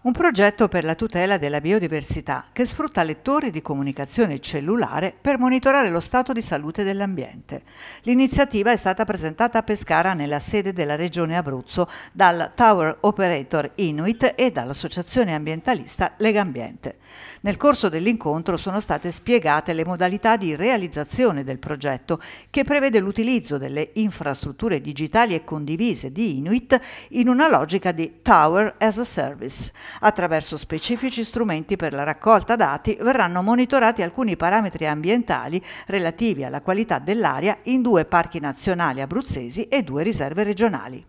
Un progetto per la tutela della biodiversità che sfrutta lettori di comunicazione cellulare per monitorare lo stato di salute dell'ambiente. L'iniziativa è stata presentata a Pescara nella sede della Regione Abruzzo dal Tower Operator Inuit e dall'associazione ambientalista Legambiente. Nel corso dell'incontro sono state spiegate le modalità di realizzazione del progetto che prevede l'utilizzo delle infrastrutture digitali e condivise di Inuit in una logica di Tower as a Service. Attraverso specifici strumenti per la raccolta dati verranno monitorati alcuni parametri ambientali relativi alla qualità dell'aria in due parchi nazionali abruzzesi e due riserve regionali.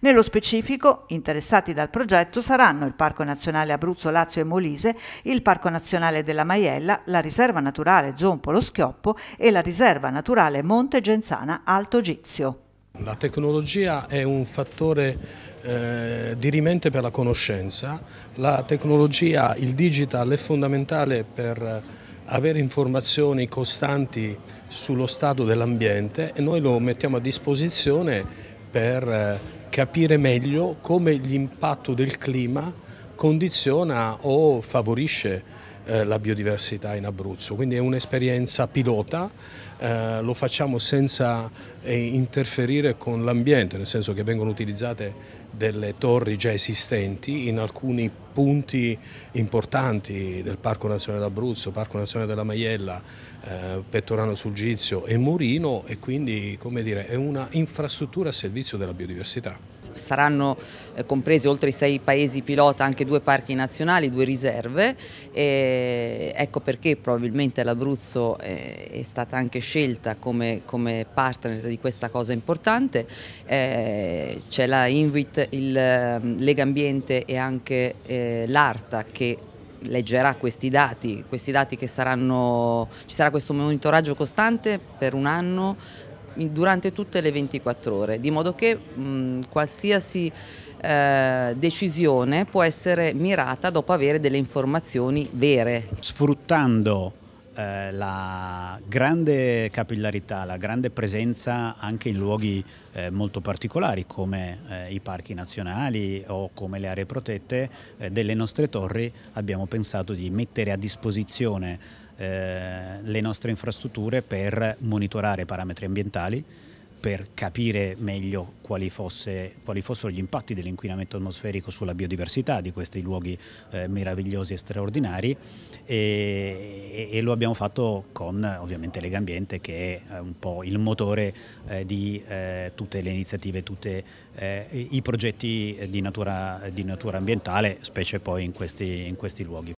Nello specifico, interessati dal progetto saranno il Parco Nazionale Abruzzo, Lazio e Molise, il Parco Nazionale della Maiella, la Riserva Naturale Zompolo Schioppo e la Riserva Naturale Monte Genzana Alto Gizio. La tecnologia è un fattore eh, dirimente per la conoscenza, la tecnologia, il digital è fondamentale per avere informazioni costanti sullo stato dell'ambiente e noi lo mettiamo a disposizione per eh, capire meglio come l'impatto del clima condiziona o favorisce eh, la biodiversità in Abruzzo. Quindi è un'esperienza pilota, eh, lo facciamo senza eh, interferire con l'ambiente, nel senso che vengono utilizzate delle torri già esistenti in alcuni punti importanti del Parco Nazionale d'Abruzzo, Parco Nazionale della Maiella, Pettorano sul Gizio e Murino e quindi dire, è una infrastruttura a servizio della biodiversità saranno eh, compresi oltre i sei paesi pilota anche due parchi nazionali, due riserve, e ecco perché probabilmente l'Abruzzo eh, è, stata anche scelta come, come partner di questa cosa importante, eh, c'è la Invit, il ehm, Lega Ambiente e anche eh, l'ARTA che leggerà questi dati, questi dati che saranno, ci sarà questo monitoraggio costante per un anno durante tutte le 24 ore, di modo che mh, qualsiasi eh, decisione può essere mirata dopo avere delle informazioni vere. Sfruttando eh, la grande capillarità, la grande presenza anche in luoghi eh, molto particolari come eh, i parchi nazionali o come le aree protette, eh, delle nostre torri abbiamo pensato di mettere a disposizione eh, le nostre infrastrutture per monitorare i parametri ambientali, per capire meglio quali, fosse, quali, fossero gli impatti dell'inquinamento atmosferico sulla biodiversità di questi luoghi eh, meravigliosi e straordinari e, e, lo abbiamo fatto con ovviamente Lega Ambiente che è eh, un po' il motore eh, di eh, tutte le iniziative, tutti eh, i progetti di natura, di natura, ambientale, specie poi in questi, in questi luoghi.